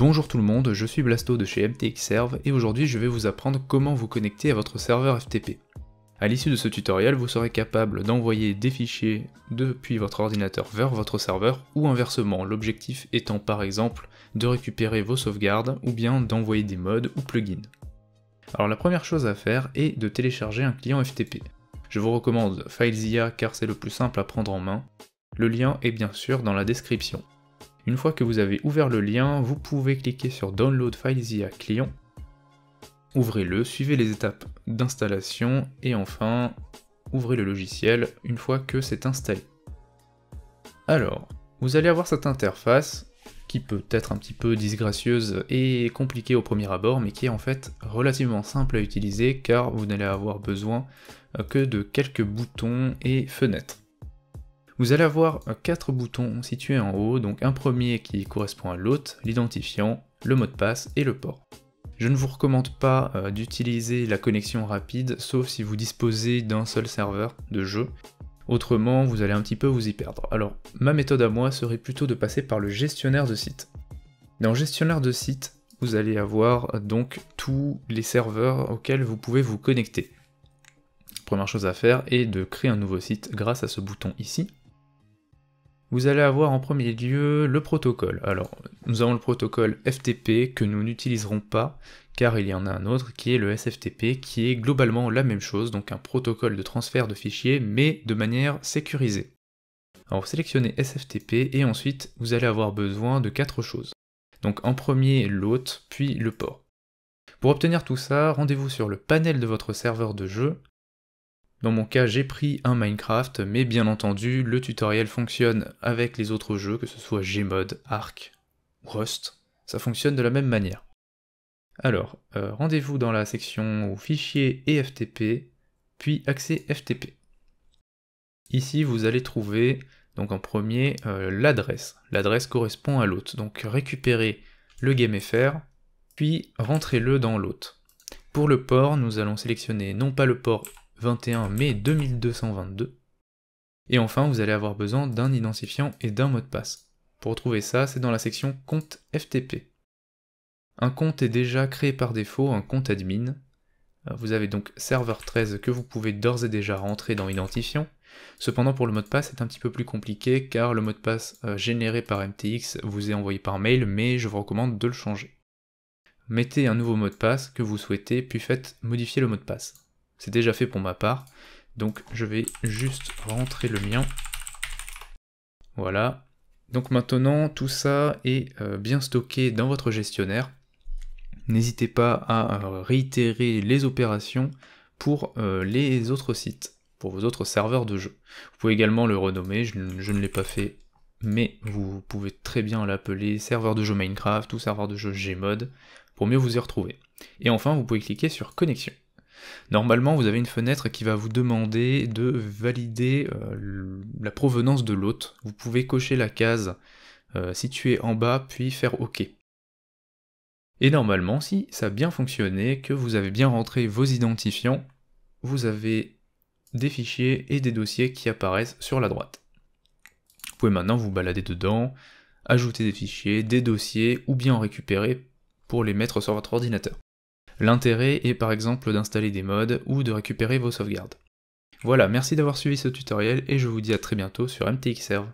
Bonjour tout le monde, je suis Blasto de chez Serve et aujourd'hui je vais vous apprendre comment vous connecter à votre serveur FTP. A l'issue de ce tutoriel, vous serez capable d'envoyer des fichiers depuis votre ordinateur vers votre serveur ou inversement, l'objectif étant par exemple de récupérer vos sauvegardes ou bien d'envoyer des mods ou plugins. Alors la première chose à faire est de télécharger un client FTP. Je vous recommande FileZilla car c'est le plus simple à prendre en main. Le lien est bien sûr dans la description. Une fois que vous avez ouvert le lien, vous pouvez cliquer sur Download File via Client. Ouvrez-le, suivez les étapes d'installation et enfin ouvrez le logiciel une fois que c'est installé. Alors, vous allez avoir cette interface qui peut être un petit peu disgracieuse et compliquée au premier abord, mais qui est en fait relativement simple à utiliser car vous n'allez avoir besoin que de quelques boutons et fenêtres. Vous allez avoir euh, quatre boutons situés en haut, donc un premier qui correspond à l'hôte, l'identifiant, le mot de passe et le port. Je ne vous recommande pas euh, d'utiliser la connexion rapide, sauf si vous disposez d'un seul serveur de jeu. Autrement, vous allez un petit peu vous y perdre. Alors, ma méthode à moi serait plutôt de passer par le gestionnaire de site. Dans gestionnaire de site, vous allez avoir euh, donc tous les serveurs auxquels vous pouvez vous connecter. Première chose à faire est de créer un nouveau site grâce à ce bouton ici vous allez avoir en premier lieu le protocole. Alors, nous avons le protocole FTP que nous n'utiliserons pas, car il y en a un autre qui est le SFTP, qui est globalement la même chose, donc un protocole de transfert de fichiers, mais de manière sécurisée. Alors, sélectionnez SFTP et ensuite, vous allez avoir besoin de quatre choses. Donc, en premier, l'hôte, puis le port. Pour obtenir tout ça, rendez-vous sur le panel de votre serveur de jeu, dans mon cas, j'ai pris un Minecraft, mais bien entendu, le tutoriel fonctionne avec les autres jeux, que ce soit Gmod, Arc, Rust, ça fonctionne de la même manière. Alors, euh, rendez-vous dans la section Fichier et FTP, puis Accès FTP. Ici, vous allez trouver, donc en premier, euh, l'adresse. L'adresse correspond à l'hôte, donc récupérez le GameFR, puis rentrez-le dans l'hôte. Pour le port, nous allons sélectionner non pas le port 21 mai 2222. Et enfin, vous allez avoir besoin d'un identifiant et d'un mot de passe. Pour trouver ça, c'est dans la section Compte FTP. Un compte est déjà créé par défaut, un compte admin. Euh, vous avez donc serveur 13 que vous pouvez d'ores et déjà rentrer dans identifiant. Cependant, pour le mot de passe, c'est un petit peu plus compliqué car le mot de passe euh, généré par MTX vous est envoyé par mail, mais je vous recommande de le changer. Mettez un nouveau mot de passe que vous souhaitez, puis faites modifier le mot de passe. C'est déjà fait pour ma part. Donc je vais juste rentrer le mien. Voilà. Donc maintenant, tout ça est euh, bien stocké dans votre gestionnaire. N'hésitez pas à euh, réitérer les opérations pour euh, les autres sites, pour vos autres serveurs de jeu. Vous pouvez également le renommer, je, ne l'ai pas fait, mais vous pouvez très bien l'appeler serveur de jeu Minecraft ou serveur de jeu Gmod pour mieux vous y retrouver. Et enfin, vous pouvez cliquer sur connexion. Normalement, vous avez une fenêtre qui va vous demander de valider euh, la provenance de l'hôte. Vous pouvez cocher la case euh, située en bas, puis faire OK. Et normalement, si ça a bien fonctionné, que vous avez bien rentré vos identifiants, vous avez des fichiers et des dossiers qui apparaissent sur la droite. Vous pouvez maintenant vous balader dedans, ajouter des fichiers, des dossiers, ou bien en récupérer pour les mettre sur votre ordinateur. L'intérêt est par exemple d'installer des mods ou de récupérer vos sauvegardes. Voilà, merci d'avoir suivi ce tutoriel et je vous dis à très bientôt sur MTXserve.